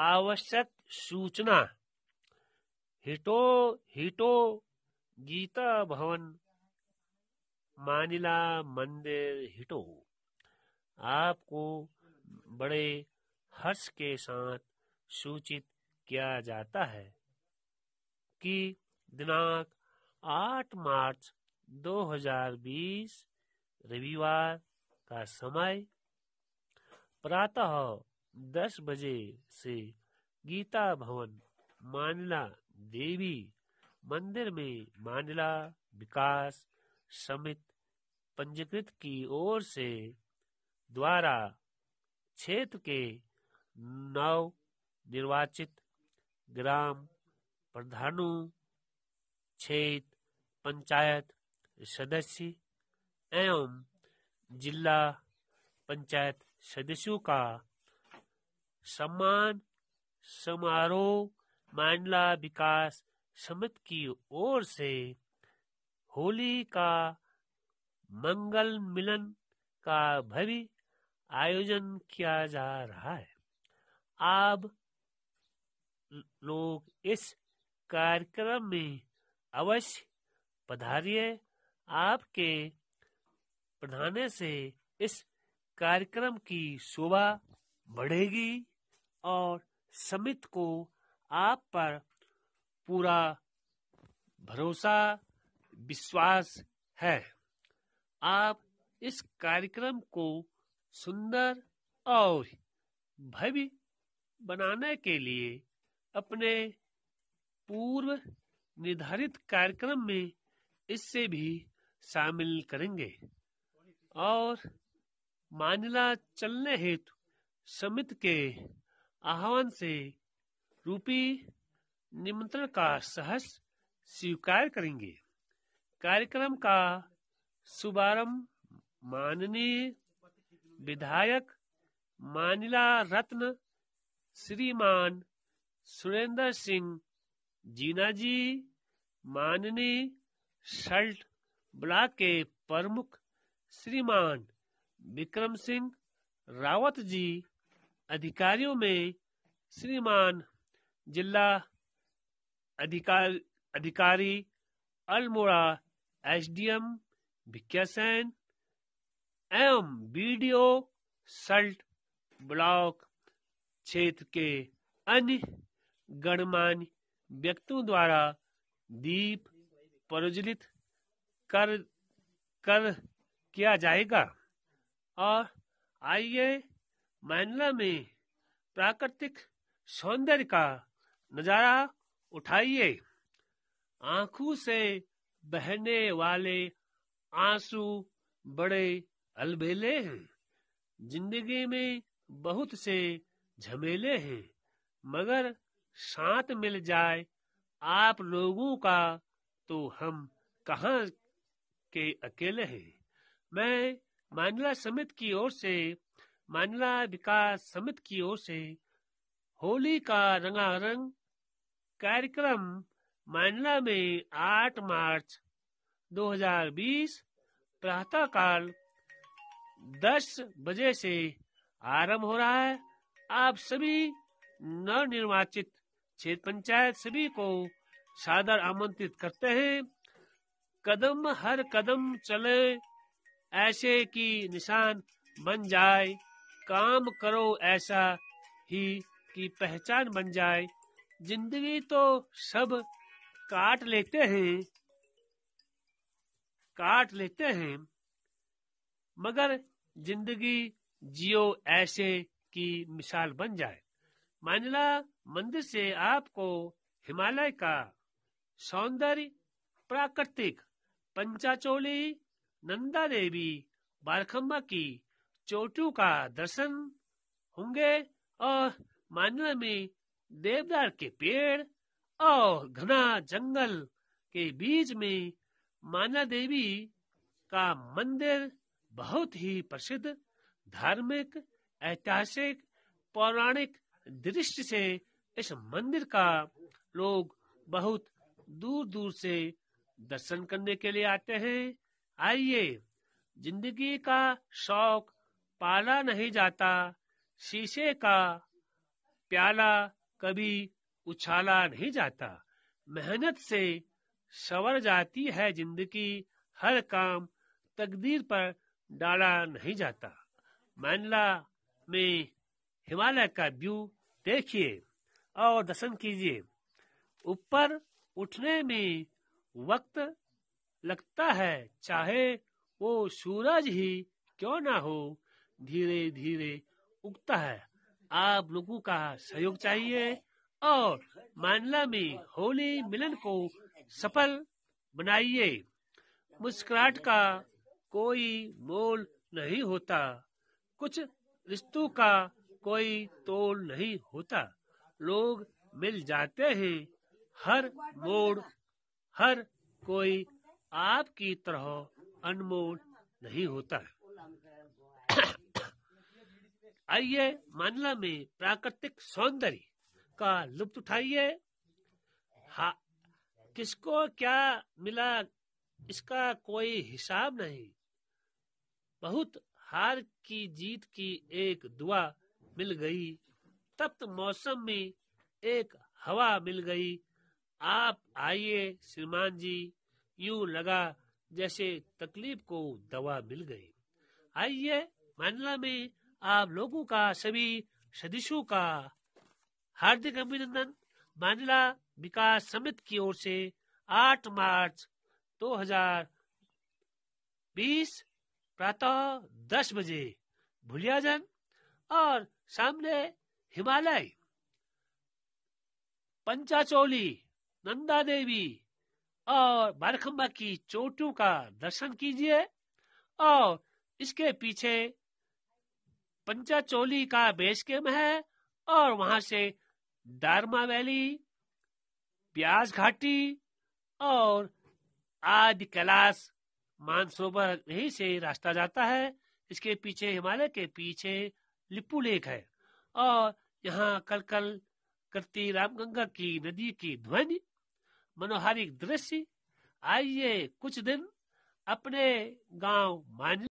आवश्यक सूचना हिटो हिटो गीता भवन मानिला मंदिर हिटो आपको बड़े हर्ष के साथ सूचित किया जाता है कि दिनांक 8 मार्च 2020 रविवार का समय प्रातः दस बजे से गीता भवन मानला देवी मंदिर में मानला विकास समित पंजीकृत की ओर से द्वारा क्षेत्र के नव निर्वाचित ग्राम प्रधानों क्षेत्र पंचायत सदस्य एवं जिला पंचायत सदस्यों का सम्मान समारोह मांडला विकास समिति की ओर से होली का मंगल मिलन का भव्य आयोजन किया जा रहा है आप लोग इस कार्यक्रम में अवश्य पधारिये आपके पढ़ाने से इस कार्यक्रम की शोभा बढ़ेगी और समित को आप पर पूरा भरोसा विश्वास है आप इस कार्यक्रम को सुंदर और भव्य बनाने के लिए अपने पूर्व निर्धारित कार्यक्रम में इससे भी शामिल करेंगे और मानिला चलने हेतु समिति के आह्वान से रूपी निमंत्रण का सहस स्वीकार करेंगे कार्यक्रम का शुभारंभ माननीय विधायक मानिला रत्न श्रीमान सुरेंद्र सिंह जीना जी माननीय शल्ट ब्लॉक के प्रमुख श्रीमान विक्रम सिंह रावत जी अधिकारियों में श्रीमान जिला अधिकार अधिकारी अल्मोड़ा एसडीएम सैन एवं बीडीओ सल्ट ब्लॉक क्षेत्र के अन्य गणमान्य व्यक्तियों द्वारा दीप प्रज्वलित कर कर किया जाएगा और आइए मैनला में प्राकृतिक सौंदर्य का नजारा उठाइए आंखों से बहने वाले आंसू बड़े अलबेले हैं जिंदगी में बहुत से झमेले हैं मगर साथ मिल जाए आप लोगों का तो हम कहा के अकेले हैं मैं मानला समित की ओर से मानला विकास समिति की ओर से होली का रंगारंग कार्यक्रम मानला में 8 मार्च 2020 प्रातः काल 10 बजे से आरंभ हो रहा है आप सभी नवनिर्वाचित क्षेत्र पंचायत सभी को सादर आमंत्रित करते हैं कदम हर कदम चले ऐसे की निशान बन जाए काम करो ऐसा ही की पहचान बन जाए जिंदगी तो सब काट लेते हैं काट लेते हैं मगर जिंदगी जियो ऐसे की मिसाल बन जाए मांझला मंदिर से आपको हिमालय का सौंदर्य प्राकृतिक पंचाचोली नंदा देवी बालखम्बा की चोटू का दर्शन होंगे और मानव में देवदार के पेड़ और घना जंगल के बीच में माना देवी का मंदिर बहुत ही प्रसिद्ध धार्मिक ऐतिहासिक पौराणिक दृष्टि से इस मंदिर का लोग बहुत दूर दूर से दर्शन करने के लिए आते हैं आइए जिंदगी का शौक पाला नहीं जाता शीशे का प्याला कभी उछाला नहीं जाता मेहनत से सवर जाती है जिंदगी हर काम तकदीर पर डाला नहीं जाता मैनला में हिमालय का व्यू देखिए और दर्शन कीजिए ऊपर उठने में वक्त लगता है चाहे वो सूरज ही क्यों ना हो धीरे धीरे उगता है आप लोगों का सहयोग चाहिए और मानला में होली मिलन को सफल बनाइए मुस्कुराहट का कोई मोल नहीं होता कुछ रिश्तों का कोई तोल नहीं होता लोग मिल जाते हैं हर मोड़ हर कोई आपकी तरह अनमोल नहीं होता आइए मानला में प्राकृतिक सौंदर्य का लुप्त उठाइए हा किसको क्या मिला इसका कोई हिसाब नहीं बहुत हार की जीत की एक दुआ मिल गई तप्त मौसम में एक हवा मिल गई आप आइए श्रीमान जी यूं लगा जैसे तकलीफ को दवा मिल गई आइए मानला में आप लोगों का सभी सदस्यों का हार्दिक अभिनंदन मानिला विकास समिति की ओर से 8 मार्च 2020 प्रातः 10 बजे भुलियाजन और सामने हिमालय पंचाचौली नंदा देवी और बालखम्बा की चोटों का दर्शन कीजिए और इसके पीछे पंचाचोली का बेस कैम्प है और वहां से दारमा वैली प्याज घाटी और आदि कैलाश मानसरोवर यही से रास्ता जाता है इसके पीछे हिमालय के पीछे लिपू लेक है और यहाँ कल कल करती रामगंगा की नदी की ध्वनि मनोहारिक दृश्य आइए कुछ दिन अपने गांव मान